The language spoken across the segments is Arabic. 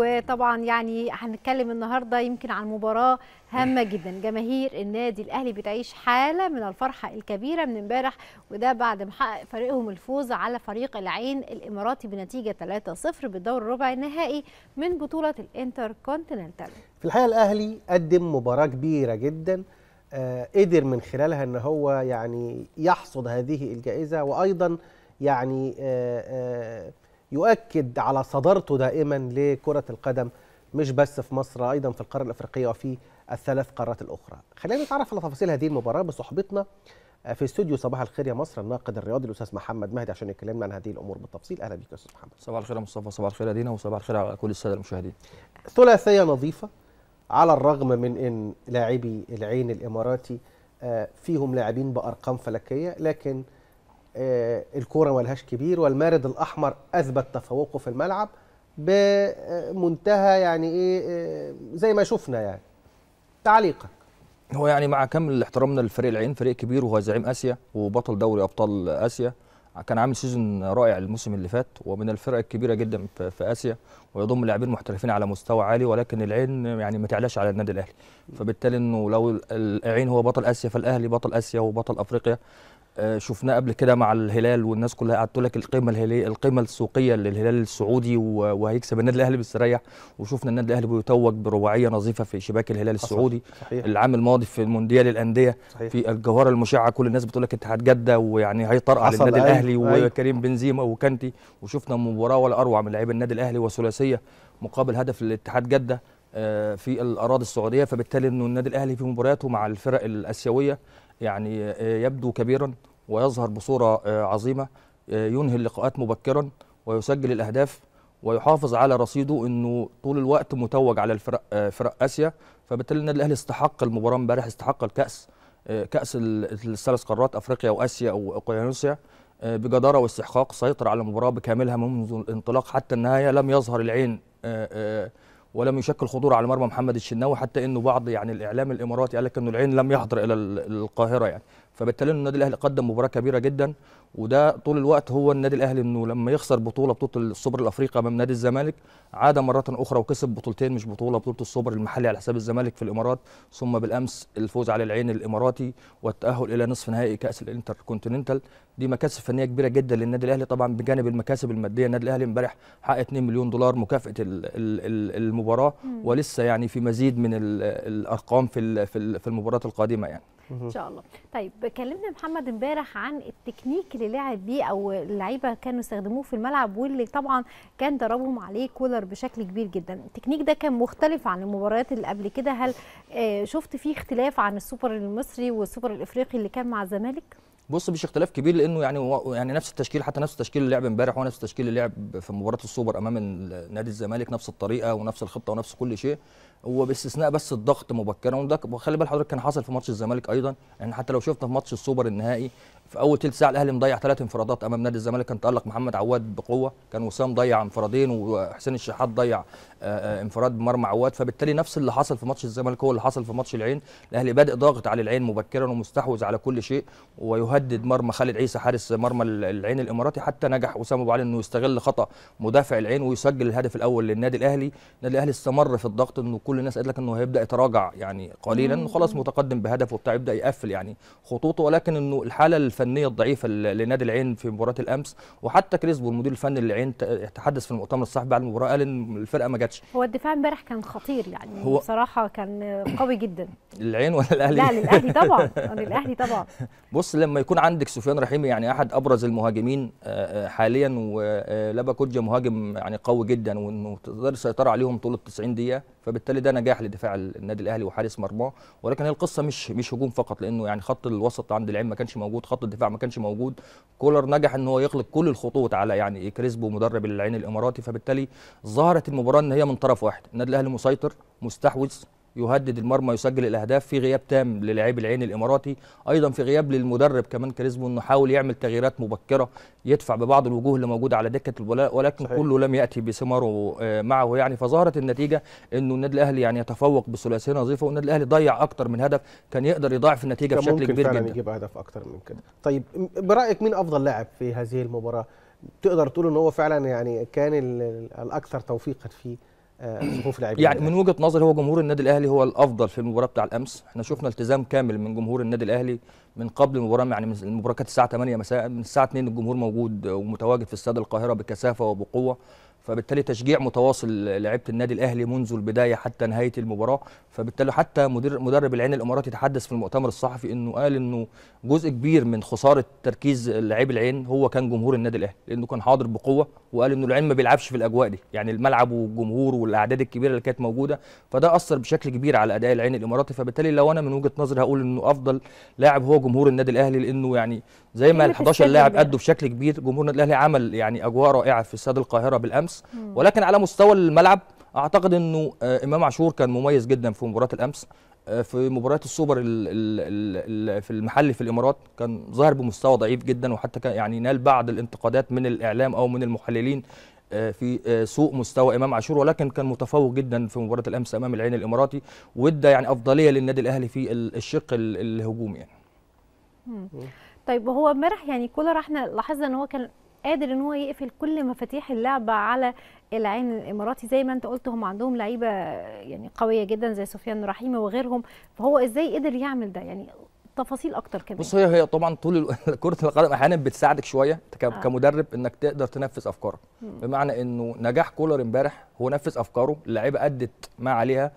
وطبعا يعني هنتكلم النهارده يمكن عن مباراه هامه جدا جماهير النادي الاهلي بتعيش حاله من الفرحه الكبيره من امبارح وده بعد ما حقق فريقهم الفوز على فريق العين الاماراتي بنتيجه 3-0 بالدور الربع النهائي من بطوله الانتر كونتيننتال في الحقيقه الاهلي قدم مباراه كبيره جدا آه قدر من خلالها ان هو يعني يحصد هذه الجائزه وايضا يعني آه آه يؤكد على صدارته دائما لكرة القدم مش بس في مصر أيضا في القارة الأفريقية وفي الثلاث قارات الأخرى خلينا نتعرف على تفاصيل هذه المباراة بصحبتنا آه، في استوديو صباح الخير يا مصر الناقد الرياضي الاستاذ محمد مهدي عشان يكلمنا عن هذه الامور بالتفصيل اهلا بك يا استاذ محمد صباح الخير يا مصطفى صباح الخير يا دينا وصباح الخير على كل الساده المشاهدين ثلاثيه نظيفه على الرغم من ان لاعبي العين الاماراتي آه، فيهم لاعبين بارقام فلكيه لكن آه، الكوره ملهاش كبير والمارد الاحمر اثبت تفوقه في الملعب بمنتهى يعني ايه آه، زي ما شفنا يعني تعليقك هو يعني مع كامل احترامنا لفريق العين فريق كبير وهو زعيم اسيا وبطل دوري ابطال اسيا كان عامل سيزون رائع الموسم اللي فات ومن الفرق الكبيره جدا في اسيا ويضم لاعبين محترفين على مستوى عالي ولكن العين يعني ما تعلاش على النادي الاهلي فبالتالي انه لو العين هو بطل اسيا فالاهلي بطل اسيا وبطل افريقيا آه، شفناه قبل كده مع الهلال والناس كلها قعدت لك القيمه الهلي القيمه السوقيه للهلال السعودي وهيكسب النادي الاهلي بيستريح وشفنا النادي الاهلي بيتوج برباعيه نظيفه في شباك الهلال السعودي صحيح. العام الماضي في المونديال الانديه في الجوهره المشعه كل الناس بتقول لك اتحاد جده ويعني هيطرقع على النادي أيوه. الاهلي أيوه. وكريم بنزيما وكانتي وشفنا مباراه ولا اروع من لعيبه النادي الاهلي وثلاثيه مقابل هدف الاتحاد جده آه، في الاراضي السعوديه فبالتالي انه النادي الاهلي في مبارياته مع الفرق الاسيويه يعني آه، يبدو كبيرا ويظهر بصورة آه، عظيمة آه، ينهي اللقاءات مبكرا ويسجل الأهداف ويحافظ على رصيده انه طول الوقت متوج على الفرق فرق اسيا فبالتالي النادي الاهلي استحق المباراه امبارح استحق الكاس كاس الثلاث قارات افريقيا واسيا واوقيانوسيا بجداره واستحقاق سيطر على المباراه بكاملها منذ الانطلاق حتى النهايه لم يظهر العين ولم يشكل خطوره على مرمى محمد الشناوي حتى انه بعض يعني الاعلام الاماراتي قال لك انه العين لم يحضر الى القاهره يعني فبالتالي النادي الاهلي قدم مباراه كبيره جدا وده طول الوقت هو النادي الاهلي انه لما يخسر بطوله بطوله السوبر الافريقي امام نادي الزمالك عاد مره اخرى وكسب بطولتين مش بطوله بطوله السوبر المحلي على حساب الزمالك في الامارات ثم بالامس الفوز على العين الاماراتي والتاهل الى نصف نهائي كاس الانتركونتيننتال دي مكاسب فنيه كبيره جدا للنادي الاهلي طبعا بجانب المكاسب الماديه النادي الاهلي امبارح حقق 2 مليون دولار مكافاه المباراه ولسه يعني في مزيد من الارقام في في المباراه القادمه يعني ان شاء الله طيب كلمنا محمد امبارح عن التكنيك اللي لعب بيه او اللعيبه كانوا يستخدموه في الملعب واللي طبعا كان ضربهم عليه كولر بشكل كبير جدا التكنيك ده كان مختلف عن المباريات اللي قبل كده هل آه، شفت فيه اختلاف عن السوبر المصري والسوبر الافريقي اللي كان مع الزمالك بص مش اختلاف كبير لانه يعني يعني نفس التشكيل حتى نفس تشكيل اللعب امبارح ونفس نفس تشكيل اللعب في مباراه السوبر امام نادي الزمالك نفس الطريقه ونفس الخطه ونفس كل شيء هو باستثناء بس الضغط مبكرا وده خلي بال حضرتك كان حصل في ماتش الزمالك ايضا يعني حتى لو شفنا في ماتش السوبر النهائي في اول ثلث ساعه الاهلي مضيع ثلاث انفرادات امام نادي الزمالك كان تالق محمد عواد بقوه كان وسام ضيع انفرادين وحسين الشحات ضيع آه، آه، انفراد بمرمى عواد فبالتالي نفس اللي حصل في ماتش الزمالك هو اللي حصل في ماتش العين الاهلي بادئ ضاغط على العين مبكرا ومستحوذ على كل شيء ويهدد مرمى خالد عيسى حارس مرمى العين الاماراتي حتى نجح وسام ابو علي انه يستغل خطا مدافع العين ويسجل الهدف الاول للنادي الاهلي النادي الاهلي استمر في الضغط انه كل الناس قالت لك انه هيبدا يتراجع يعني قليلا خلاص متقدم بهدف وبتاع يبدا يقفل يعني خطوطه ولكن انه الحاله الفنيه الضعيفه لنادي العين في مباراه الامس وحتى كريسبو المدير الفني للعين تحدث في المؤتمر الصحفي بعد المباراه قال ان الفرقه ما جاتش هو الدفاع امبارح كان خطير يعني هو بصراحه كان قوي جدا العين ولا الاهلي لا للاهلي طبعا للاهلي طبعا بص لما يكون عندك سفيان رحيمي يعني احد ابرز المهاجمين آه، آه، حاليا ولاباكوجا آه، مهاجم يعني قوي جدا وانه تقدر السيطره عليهم طول ال 90 دقيقه فبالتالي ده نجاح لدفاع النادي الاهلي وحارس مرماه ولكن هي القصه مش مش هجوم فقط لانه يعني خط الوسط عند العين ما كانش موجود خط الدفاع ما كانش موجود كولر نجح ان هو يخلق كل الخطوط على يعني كريسبو مدرب العين الاماراتي فبالتالي ظهرت المباراه ان هي من طرف واحد النادي الاهلي مسيطر مستحوذ يهدد المرمى يسجل الاهداف في غياب تام للاعب العين الاماراتي ايضا في غياب للمدرب كمان كاريزمو انه حاول يعمل تغييرات مبكره يدفع ببعض الوجوه اللي موجوده على دكه البلاء ولكن صحيح. كله لم ياتي بثماره آه، معه يعني فظهرت النتيجه انه النادي الاهلي يعني يتفوق بثلاثيه نظيفه والنادي الاهلي ضيع اكتر من هدف كان يقدر يضاعف النتيجه بشكل كبير فعلا جدا يجيب هدف اكتر من كده طيب برايك مين افضل لاعب في هذه المباراه تقدر تقول ان هو فعلا يعني كان الاكثر توفيقا فيه صفوف آه، لاعبين يعني من وجهه نظري هو جمهور النادي الاهلي هو الافضل في المباراه بتاع الامس احنا شفنا التزام كامل من جمهور النادي الاهلي من قبل المباراه يعني المباراه كانت الساعه 8 مساء من الساعه 2 الجمهور موجود ومتواجد في استاد القاهره بكثافه وبقوه فبالتالي تشجيع متواصل لعيبه النادي الاهلي منذ البدايه حتى نهايه المباراه فبالتالي حتى مدير مدرب العين الاماراتي تحدث في المؤتمر الصحفي انه قال انه جزء كبير من خساره تركيز لاعبي العين هو كان جمهور النادي الاهلي لانه كان حاضر بقوه وقال انه العين ما بيلعبش في الاجواء دي يعني الملعب والجمهور والاعداد الكبيره اللي كانت موجوده فده اثر بشكل كبير على اداء العين الاماراتي فبالتالي لو انا من وجهه نظري هقول انه افضل لاعب هو جمهور النادي الاهلي لانه يعني زي ما يعني ال 11 لاعب ادوا بشكل كبير جمهور النادي الاهلي عمل يعني اجواء رائعه في استاد القاهره بالامس الامس ولكن على مستوى الملعب اعتقد انه آه، امام عاشور كان مميز جدا في مباراه الامس آه، في مباراه السوبر الـ الـ الـ في المحلي في الامارات كان ظاهر بمستوى ضعيف جدا وحتى كان يعني نال بعض الانتقادات من الاعلام او من المحللين آه، في سوء مستوى امام عاشور ولكن كان متفوق جدا في مباراه الامس امام العين الاماراتي وادى يعني افضليه للنادي الاهلي في الشق الهجومي يعني. طيب وهو امبارح يعني كولر احنا لاحظنا ان هو كان قادر ان هو يقفل كل مفاتيح اللعبه على العين الاماراتي زي ما انت قلت هم عندهم لعيبه يعني قويه جدا زي سفيان رحيمي وغيرهم فهو ازاي قدر يعمل ده يعني تفاصيل اكتر كمان بص هي هي طبعا طول كره القدم احيانا بتساعدك شويه آه. كمدرب انك تقدر تنفذ افكارك بمعنى انه نجاح كولر امبارح هو نفذ افكاره اللعيبه ادت ما عليها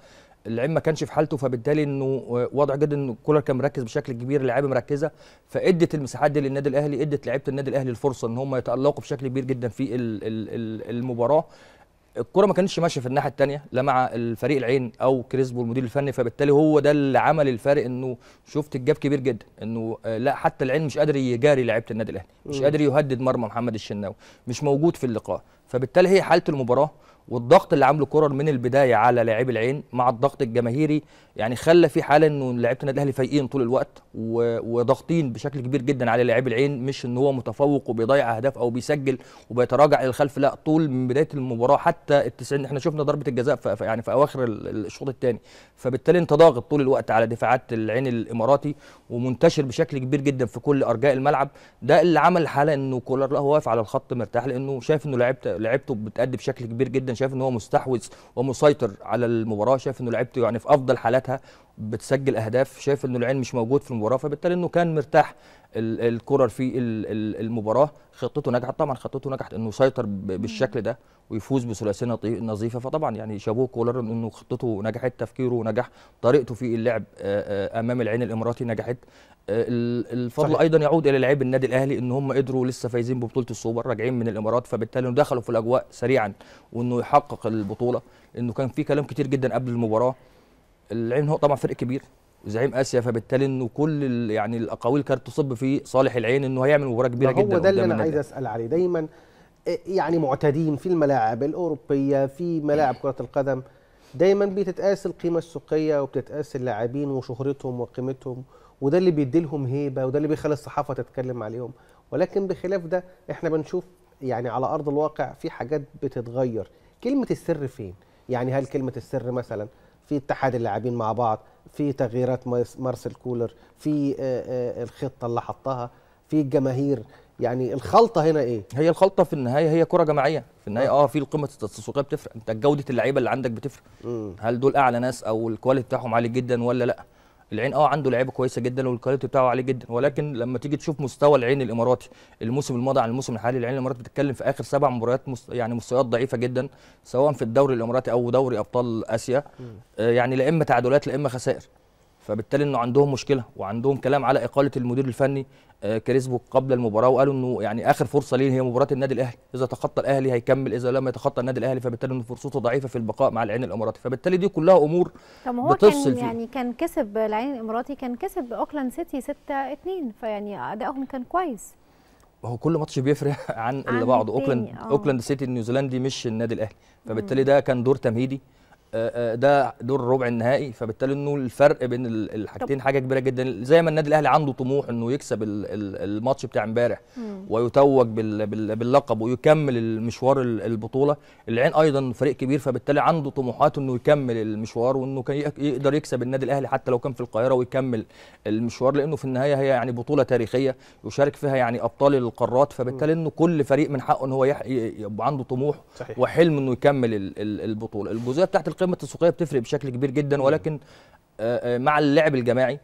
اللعيب ما كانش في حالته فبالتالي انه آه، واضح جدا ان كولر كان مركز بشكل كبير اللعيبه مركزه فادت المساحات دي للنادي الاهلي ادت لعيبه النادي الاهلي الفرصه ان هم يتالقوا بشكل كبير جدا في المباراه الكره ما كانتش ماشيه في الناحيه الثانيه لا مع الفريق العين او كريسبو المدير الفني فبالتالي هو ده اللي عمل الفارق انه شفت الجاب كبير جدا انه آه، لا حتى العين مش قادر يجاري لعيبه النادي الاهلي مش قادر يهدد مرمى محمد الشناوي مش موجود في اللقاء فبالتالي هي حاله المباراه والضغط اللي عامله كورر من البدايه على لاعبي العين مع الضغط الجماهيري يعني خلى في حاله انه لعيبه النادي الاهلي فايقين طول الوقت وضاغطين بشكل كبير جدا على لاعب العين مش ان هو متفوق وبيضيع اهداف او بيسجل وبيتراجع للخلف لا طول من بدايه المباراه حتى التسعين احنا شفنا ضربه الجزاء في يعني في اواخر الشوط الثاني فبالتالي انت ضاغط طول الوقت على دفاعات العين الاماراتي ومنتشر بشكل كبير جدا في كل ارجاء الملعب ده اللي عمل الحاله انه كولر لا هو واقف على الخط مرتاح لانه شايف انه لعبت لعبته بتأدي بشكل كبير جدا شايف ان هو مستحوذ ومسيطر على المباراه شايف انه لعبته يعني في افضل حالات بتاعتها بتسجل اهداف شايف انه العين مش موجود في المباراه فبالتالي انه كان مرتاح الكرر في المباراه خطته نجحت طبعا خطته نجحت انه يسيطر بالشكل ده ويفوز بثلاثيه نظيفه فطبعا يعني شابوه كولر انه خطته نجحت تفكيره نجح طريقته في اللعب امام العين الاماراتي نجحت الفضل صحيح. ايضا يعود الى لاعبي النادي الاهلي ان هم قدروا لسه فايزين ببطوله السوبر راجعين من الامارات فبالتالي دخلوا في الاجواء سريعا وانه يحقق البطوله انه كان في كلام كتير جدا قبل المباراه العين هو طبعا فرق كبير زعيم اسيا فبالتالي انه كل يعني الاقاويل كانت تصب في صالح العين انه هيعمل مباراه كبيره هو جدا هو ده اللي انا عايز اسال عليه دايما إيه، يعني معتادين في الملاعب الاوروبيه في ملاعب كره القدم دايما بتتقاس القيمه السوقيه وبتتقاس اللاعبين وشهرتهم وقيمتهم وده اللي بيدي لهم هيبه وده اللي بيخلي الصحافه تتكلم عليهم ولكن بخلاف ده احنا بنشوف يعني على ارض الواقع في حاجات بتتغير كلمه السر فين يعني هل كلمه السر مثلا في اتحاد اللاعبين مع بعض في تغييرات مارسيل كولر في الخطه اللي حطها في الجماهير يعني الخلطه هنا ايه هي الخلطه في النهايه هي كره جماعيه في النهايه اه, آه، في القيمه التسويقيه بتفرق انت جوده اللعيبه اللي عندك بتفرق هل دول اعلى ناس او الكواليتي بتاعهم عالي جدا ولا لا العين اه عنده لعيبه كويسه جدا والكواليتي بتاعه عالي جدا ولكن لما تيجي تشوف مستوى العين الاماراتي الموسم الماضي عن الموسم الحالي العين الاماراتي بتتكلم في اخر سبع مباريات مست... يعني مستويات ضعيفه جدا سواء في الدوري الاماراتي او دوري ابطال اسيا آه يعني لا اما تعادلات لا اما خسائر فبالتالي انه عندهم مشكله وعندهم كلام على اقاله المدير الفني آه، كريسبو قبل المباراه وقالوا انه يعني اخر فرصه ليه هي مباراه النادي الاهلي اذا تخطى الاهلي هيكمل اذا لم يتخطى النادي الاهلي فبالتالي انه فرصته ضعيفه في البقاء مع العين الاماراتي فبالتالي دي كلها امور طب هو كان يعني كان كسب العين الاماراتي كان كسب اوكلاند سيتي 6 2 فيعني ادائهم كان كويس هو كل ماتش بيفرق عن, عن اللي بعضه اوكلاند آه. اوكلاند سيتي النيوزيلندي مش النادي الاهلي فبالتالي ده كان دور تمهيدي آه، آه، ده دور الربع النهائي فبالتالي انه الفرق بين الحاجتين حاجه كبيره جدا زي ما النادي الاهلي عنده طموح انه يكسب الماتش بتاع امبارح ويتوج باللقب ويكمل المشوار البطوله العين ايضا فريق كبير فبالتالي عنده طموحات انه يكمل المشوار وانه يقدر يكسب النادي الاهلي حتى لو كان في القاهره ويكمل المشوار لانه في النهايه هي يعني بطوله تاريخيه يشارك فيها يعني ابطال القارات فبالتالي انه كل فريق من حقه ان هو يبقى عنده طموح صحيح. وحلم انه يكمل البطوله الجزئيه بتاعت القيمه التسويقيه بتفرق بشكل كبير جدا ولكن آه، آه، مع اللعب الجماعي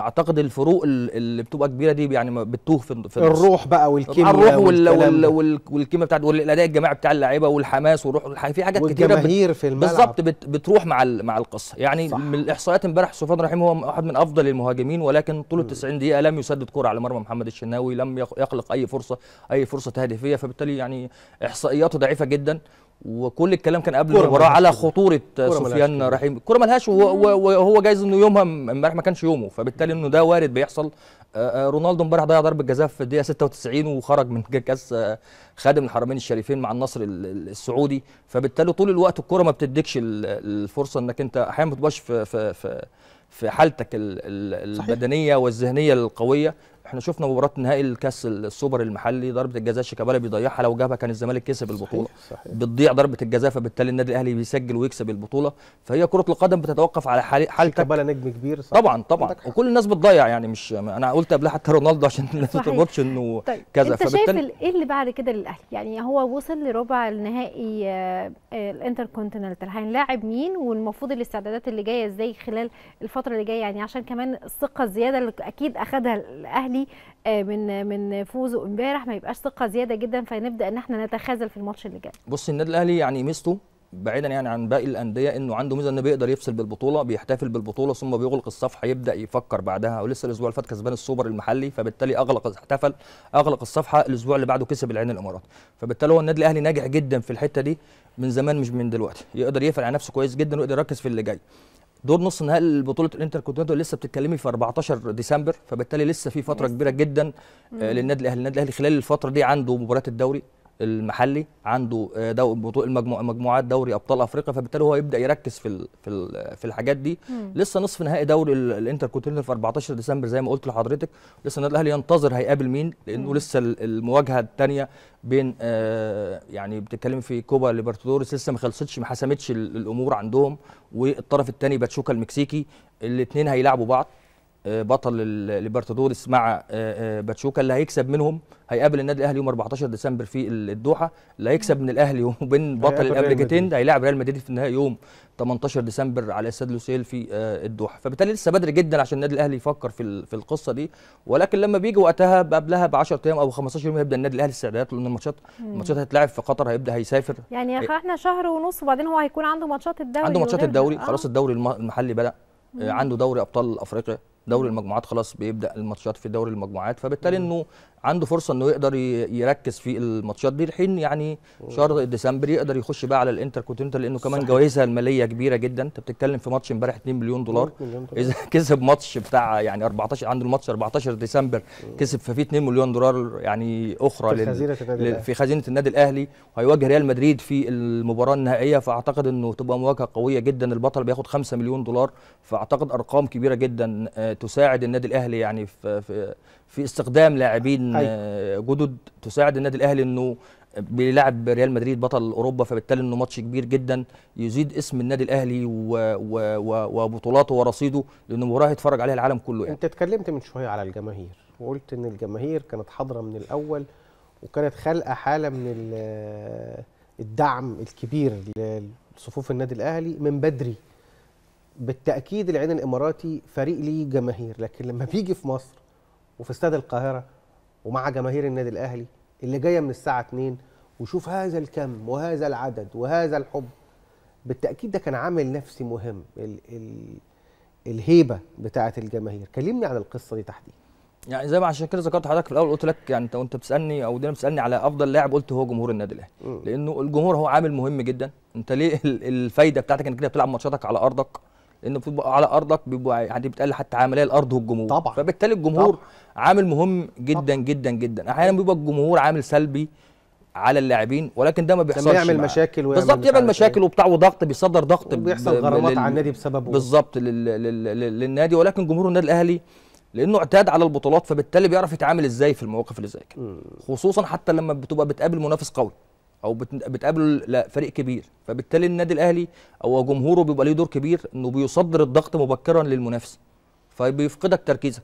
اعتقد الفروق اللي بتبقى كبيره دي يعني بتتوه في, في الروح بقى والكيمياء الروح والكيمياء بتاعت والاداء الجماعي بتاع اللعيبه والحماس والروح في حاجات كتيره بت في الملعب بالظبط بت بتروح مع مع القصه يعني صح. من الاحصائيات امبارح سفيان رحيم هو احد من افضل المهاجمين ولكن طول ال 90 دقيقه لم يسدد كره على مرمى محمد الشناوي لم يخلق اي فرصه اي فرصه هدفيه فبالتالي يعني احصائياته ضعيفه جدا وكل الكلام كان قبل المباراه على خطوره سفيان رحيم الكره ملهاش وهو جايز انه يومها امبارح ما كانش يومه فبالتالي انه ده وارد بيحصل آه، آه، رونالدو امبارح ضيع ضربه جزاء في الدقيقه 96 وخرج من كاس آه، خادم الحرمين الشريفين مع النصر السعودي فبالتالي طول الوقت الكره ما بتديكش الفرصه انك انت احيانا ما تبقاش في في في في حالتك البدنيه والذهنيه القويه احنا شفنا مباراه نهائي الكاس السوبر المحلي ضربه الجزاء شيكابالا بيضيعها لو جابها كان الزمالك كسب البطوله صحيح صحيح. بتضيع ضربه الجزاء فبالتالي النادي الاهلي بيسجل ويكسب البطوله فهي كره القدم بتتوقف على حال حالتك شيكابالا نجم كبير صح. طبعا طبعا وكل الناس بتضيع يعني مش انا قلت قبلها حتى رونالدو عشان الناس ما تربطش انه طيب. كذا انت فبالتالي شايف ايه اللي بعد كده للاهلي يعني هو وصل لربع النهائي آه، آه، الانتركونتيننتال هنلاعب مين والمفروض الاستعدادات اللي جايه ازاي خلال الفتره اللي جايه يعني عشان كمان الثقه الزياده اللي اكيد اخذها الاهلي الاهلي آه، من من فوزه امبارح ما يبقاش ثقه زياده جدا فنبدا ان احنا نتخاذل في الماتش اللي جاي بص النادي الاهلي يعني ميزته بعيدا يعني عن باقي الانديه انه عنده ميزه انه بيقدر يفصل بالبطوله بيحتفل بالبطوله ثم بيغلق الصفحه يبدا يفكر بعدها ولسه الاسبوع اللي فات كسبان السوبر المحلي فبالتالي اغلق احتفل اغلق الصفحه الاسبوع اللي بعده كسب العين الاماراتي فبالتالي هو النادي الاهلي ناجح جدا في الحته دي من زمان مش من دلوقتي يقدر يقفل على نفسه كويس جدا ويقدر يركز في اللي جاي دور نص نهائي لبطوله الانتركونتيننتال لسه بتتكلمي في 14 ديسمبر فبالتالي لسه في فتره كبيره جدا آه، للنادي الاهلي النادي الاهلي خلال الفتره دي عنده مباريات الدوري المحلي عنده آه، دو المجموعات مجموعات دوري ابطال افريقيا فبالتالي هو يبدا يركز في في في الحاجات دي مم. لسه نصف نهائي دوري كونتيننتال في 14 ديسمبر زي ما قلت لحضرتك لسه النادي الاهلي ينتظر هيقابل مين لانه مم. لسه المواجهه الثانيه بين آه يعني بتتكلم في كوبا ليبرتادوريس لسه ما خلصتش ما حسمتش الامور عندهم والطرف الثاني باتشوكا المكسيكي الاثنين هيلاعبوا بعض آه، بطل الليبرتادوريس مع آه، آه، باتشوكا اللي هيكسب منهم هيقابل النادي الاهلي يوم 14 ديسمبر في الدوحه اللي هيكسب من الاهلي وبين بطل الامريكتين هيلاعب ريال مدريد في النهائي يوم 18 ديسمبر على استاد لوسيل في الدوحه فبالتالي لسه بدري جدا عشان النادي الاهلي يفكر في في القصه دي ولكن لما بيجي وقتها قبلها ب 10 ايام او 15 يوم هيبدا النادي الاهلي استعدادات لان الماتشات الماتشات هتتلعب في قطر هيبدا هيسافر يعني يا احنا شهر ونص وبعدين هو هيكون عنده ماتشات الدوري عنده ماتشات الدوري خلاص الدوري المحلي بدا عنده دوري ابطال افريقيا دوري المجموعات خلاص بيبدا الماتشات في دوري المجموعات فبالتالي انه عنده فرصه انه يقدر يركز في الماتشات دي الحين يعني شهر ديسمبر يقدر يخش بقى على كونتيننتال لانه كمان جوائزها الماليه كبيره جدا انت بتتكلم في ماتش امبارح 2 مليون دولار اذا كسب ماتش بتاع يعني 14 عنده الماتش 14 ديسمبر كسب ففي 2 مليون دولار يعني اخرى في خزينه النادي الاهلي في خزينه النادي الاهلي وهيواجه ريال مدريد في المباراه النهائيه فاعتقد انه تبقى مواجهه قويه جدا البطل بياخد 5 مليون دولار فاعتقد ارقام كبيره جدا آه، تساعد النادي الاهلي يعني في في, في استخدام لاعبين آه، جدد تساعد النادي الاهلي انه بيلعب ريال مدريد بطل اوروبا فبالتالي انه ماتش كبير جدا يزيد اسم النادي الاهلي وبطولاته ورصيده لانه مباراه هيتفرج عليها العالم كله يعني. انت اتكلمت من شويه على الجماهير وقلت ان الجماهير كانت حاضره من الاول وكانت خالقه حاله من الدعم الكبير لصفوف النادي الاهلي من بدري بالتاكيد العين الاماراتي فريق ليه جماهير لكن لما بيجي في مصر وفي استاد القاهره ومع جماهير النادي الاهلي اللي جايه من الساعه 2 وشوف هذا الكم وهذا العدد وهذا الحب بالتاكيد ده كان عامل نفسي مهم ال ال الهيبه بتاعه الجماهير كلمني عن القصه دي تحديدا يعني زي ما عشان كده ذكرت حضرتك في الاول قلت لك يعني انت وانت بتسالني او دينا بتسالني على افضل لاعب قلت هو جمهور النادي الاهلي لانه الجمهور هو عامل مهم جدا انت ليه الفايده بتاعتك انك كده بتلعب ماتشاتك على ارضك ان على ارضك بيبقى يعني بتقل حتى عمليه الارض والجمهور طبعا فبالتالي الجمهور طبعا. عامل مهم جدا طبعا. جدا جدا احيانا بيبقى الجمهور عامل سلبي على اللاعبين ولكن ده ما بيحصلش بيعمل مشاكل ويعمل بالظبط يعمل مشاكل إيه. وبتاع وضغط بيصدر ضغط بيحصل غرامات على النادي بسببه بالظبط للنادي ولكن جمهور النادي الاهلي لانه اعتاد على البطولات فبالتالي بيعرف يتعامل ازاي في المواقف اللي زي كده خصوصا حتى لما بتبقى بتقابل منافس قوي او بتقابله لفريق فريق كبير فبالتالي النادي الاهلي او جمهوره بيبقى ليه دور كبير انه بيصدر الضغط مبكرا للمنافس فبيفقدك تركيزك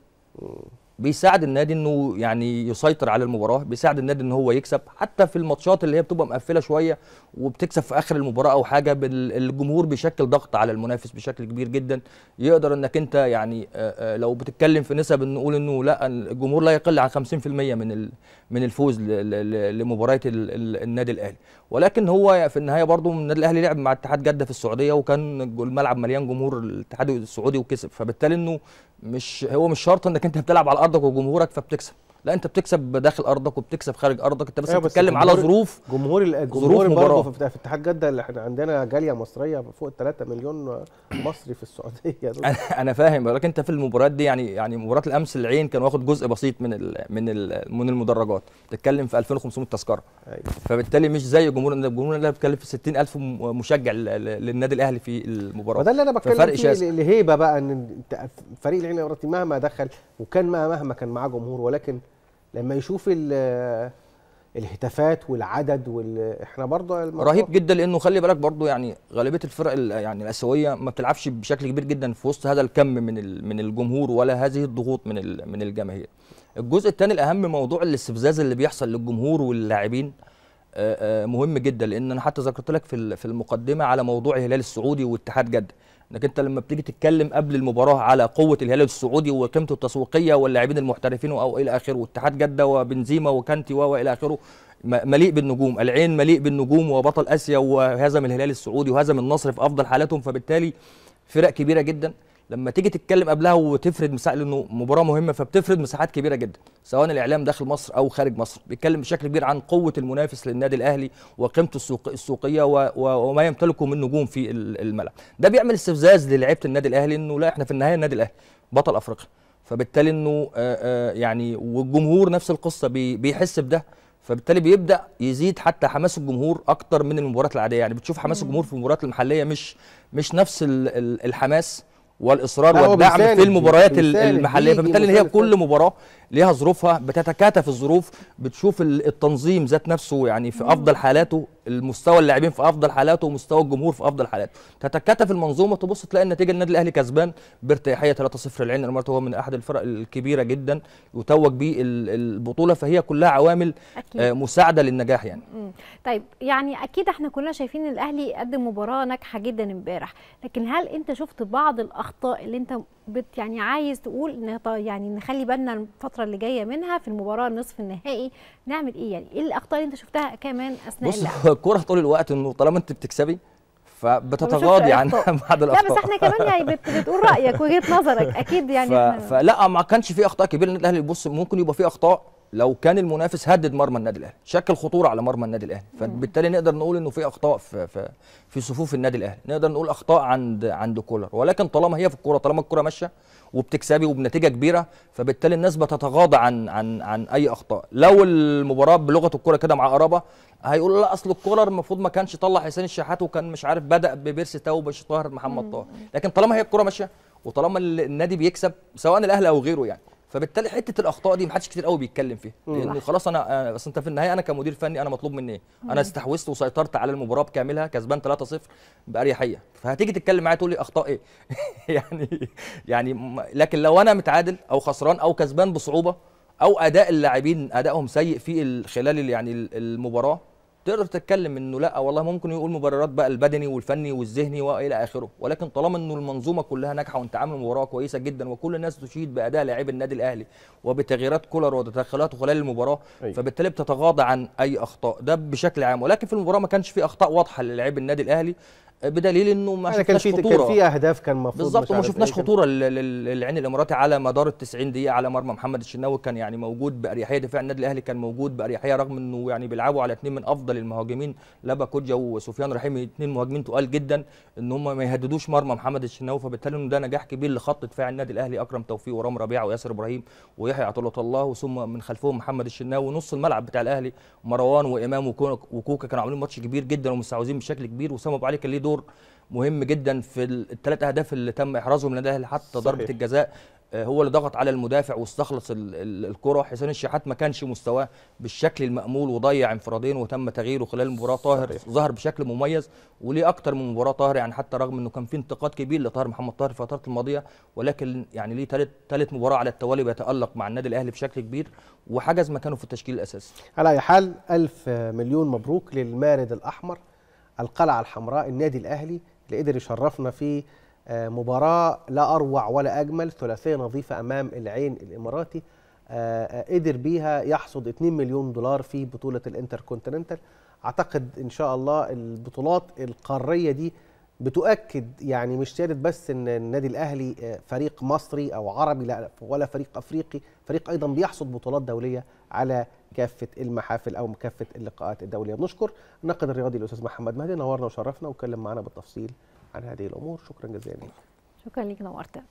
بيساعد النادي انه يعني يسيطر على المباراه بيساعد النادي ان هو يكسب حتى في الماتشات اللي هي بتبقى مقفله شويه وبتكسب في اخر المباراه او حاجه الجمهور بيشكل ضغط على المنافس بشكل كبير جدا يقدر انك انت يعني لو بتتكلم في نسب نقول انه لا الجمهور لا يقل عن 50% من من الفوز لمباراه النادي الاهلي ولكن هو في النهايه برضه النادي الاهلي لعب مع اتحاد جده في السعوديه وكان الملعب مليان جمهور الاتحاد السعودي وكسب فبالتالي انه مش هو مش شرط انك انت بتلعب على ارضك وجمهورك فبتكسب لا انت بتكسب داخل ارضك وبتكسب خارج ارضك انت بس أيوة، بتتكلم على ظروف جمهور جمهور برضه في اتحاد جده اللي احنا عندنا جاليه مصريه فوق ال 3 مليون مصري في السعوديه دول. انا فاهم ولكن انت في المباريات دي يعني يعني مباراه الامس العين كان واخد جزء بسيط من الـ من الـ من المدرجات بتتكلم في 2500 تذكره أيوة. فبالتالي مش زي جمهور النادي الجمهور اللي بيتكلم في 60000 مشجع للنادي الاهلي في المباراه وده اللي انا بتكلم فيه الهيبه بقى ان فريق العين الاماراتي مهما دخل وكان مهما كان معاه جمهور ولكن لما يشوف الهتافات والعدد وال... احنا برضه رهيب جدا لانه خلي بالك برضه يعني غالبيه الفرق يعني الاسيويه ما بتلعبش بشكل كبير جدا في وسط هذا الكم من من الجمهور ولا هذه الضغوط من من الجماهير. الجزء الثاني الاهم موضوع الاستفزاز اللي بيحصل للجمهور واللاعبين مهم جدا لان انا حتى ذكرت لك في المقدمه على موضوع الهلال السعودي واتحاد جده انك انت لما بتيجي تتكلم قبل المباراه على قوه الهلال السعودي وقيمته التسويقيه واللاعبين المحترفين او الى اخره واتحاد جده وبنزيما وكانتي الى اخره مليء بالنجوم العين مليء بالنجوم وبطل اسيا وهزم الهلال السعودي وهزم النصر في افضل حالاتهم فبالتالي فرق كبيره جدا لما تيجي تتكلم قبلها وتفرد مساحه لانه مباراه مهمه فبتفرد مساحات كبيره جدا سواء الاعلام داخل مصر او خارج مصر بيتكلم بشكل كبير عن قوه المنافس للنادي الاهلي وقيمته السوق السوقيه و... و... وما يمتلكه من نجوم في الملعب ده بيعمل استفزاز للعيبه النادي الاهلي انه لا احنا في النهايه النادي الاهلي بطل افريقيا فبالتالي انه يعني والجمهور نفس القصه بيحس بده فبالتالي بيبدا يزيد حتى حماس الجمهور اكتر من المباريات العاديه يعني بتشوف حماس الجمهور في المباريات المحليه مش مش نفس الحماس والاصرار والدعم في المباريات المحليه فبالتالي هي كل مباراه ليها ظروفها بتتكاتف الظروف بتشوف التنظيم ذات نفسه يعني في افضل حالاته المستوى اللاعبين في افضل حالاته ومستوى الجمهور في افضل حالاته تتكاتف المنظومه تبص تلاقي النتيجه النادي الاهلي كسبان بارتياحيه 3-0 للعين الامارات هو من احد الفرق الكبيره جدا يتوج بيه البطوله فهي كلها عوامل أكيد. آه، مساعده للنجاح يعني طيب يعني اكيد احنا كلنا شايفين الاهلي قدم مباراه ناجحه جدا امبارح لكن هل انت شفت بعض الاخطاء اللي انت بت يعني عايز تقول يعني نخلي بالنا الفتره اللي جايه منها في المباراه النصف النهائي نعمل ايه يعني ايه الاخطاء اللي انت شفتها كمان اثناء اللعب بص الكوره طول الوقت انه طالما انت بتكسبي فبتتغاضي عن بعض الاخطاء لا بس احنا كمان يعني بتقول رايك وجهه نظرك اكيد يعني ف... فلا ما كانش في اخطاء كبيره النادي الاهلي بص ممكن يبقى في اخطاء لو كان المنافس هدد مرمى النادي الاهلي شكل خطوره على مرمى النادي الاهلي فبالتالي نقدر نقول انه في اخطاء في, في, في صفوف النادي الاهلي نقدر نقول اخطاء عند عند كولر ولكن طالما هي في الكوره طالما الكوره ماشيه وبتكسبي وبنتيجه كبيره فبالتالي الناس بتتغاضى عن عن عن اي اخطاء لو المباراه بلغه الكوره كده مع قرابه هيقولوا لا اصل الكولر المفروض ما كانش طلع حسين الشحات وكان مش عارف بدا ببيرسي تاو ومش طاهر محمد طاهر لكن طالما هي الكوره ماشيه وطالما النادي بيكسب سواء الاهلي او غيره يعني فبالتالي حته الاخطاء دي محدش كتير قوي بيتكلم فيها لان خلاص انا بس آه، انت في النهايه انا كمدير فني انا مطلوب مني ايه انا استحوذت وسيطرت على المباراه بكاملها كسبان 3-0 باريحيه فهتيجي تتكلم معايا تقول لي اخطاء ايه يعني يعني لكن لو انا متعادل او خسران او كسبان بصعوبه او اداء اللاعبين ادائهم سيء في خلال يعني المباراه تقدر تتكلم انه لا والله ممكن يقول مبررات بقى البدني والفني والذهني والى اخره ولكن طالما انه المنظومه كلها ناجحه وانت عامل مباراه كويسه جدا وكل الناس تشيد باداء لاعبي النادي الاهلي وبتغييرات كولر وتدخلاته خلال المباراه أي. أيوة. فبالتالي بتتغاضى عن اي اخطاء ده بشكل عام ولكن في المباراه ما كانش في اخطاء واضحه للاعب النادي الاهلي بدليل انه ما شفناش كان في خطوره كان في اهداف كان المفروض بالظبط وما شفناش إيه، خطوره للعين الاماراتي على مدار ال 90 دقيقه على مرمى محمد الشناوي كان يعني موجود باريحيه دفاع النادي الاهلي كان موجود باريحيه رغم انه يعني بيلعبوا على اثنين من افضل المهاجمين لابا كوجا وسفيان رحيمي اثنين مهاجمين تقال جدا ان هم ما يهددوش مرمى محمد الشناوي فبالتالي ده نجاح كبير لخط دفاع النادي الاهلي اكرم توفيق ورام ربيعه وياسر ابراهيم ويحيى عطله الله ثم من خلفهم محمد الشناوي ونص الملعب بتاع الاهلي مروان وامام وكوكا كانوا عاملين ماتش كبير جدا ومستعوذين بشكل كبير وسام ابو علي كان ليه دور مهم جدا في الثلاث اهداف اللي تم احرازهم الاهلي حتى ضربه الجزاء آه، هو اللي ضغط على المدافع واستخلص الكره حسين الشحات ما كانش مستواه بالشكل المامول وضيع انفرادين وتم تغييره خلال المباراه طاهر ظهر بشكل مميز وليه اكتر من مباراه طاهر يعني حتى رغم انه كان في انتقاد كبير لطاهر محمد طاهر في الفترات الماضيه ولكن يعني ليه ثالث ثالث مباراه على التوالي بيتالق مع النادي الاهلي بشكل كبير وحجز مكانه في التشكيل الاساسي على اي حال 1000 مليون مبروك للمارد الاحمر القلعة الحمراء النادي الأهلي اللي قدر يشرفنا في آه، مباراة لا أروع ولا أجمل ثلاثية نظيفة أمام العين الإماراتي آه، آه، قدر بيها يحصد 2 مليون دولار في بطولة الانتركونتيننتال أعتقد إن شاء الله البطولات القارية دي بتؤكد يعني مش سيادة بس ان النادي الاهلي فريق مصري او عربي لا ولا فريق افريقي فريق ايضا بيحصد بطولات دوليه على كافه المحافل او كافه اللقاءات الدوليه بنشكر الناقد الرياضي الاستاذ محمد مهدي نورنا وشرفنا وكلم معنا بالتفصيل عن هذه الامور شكرا جزيلا شكرا لك نورتنا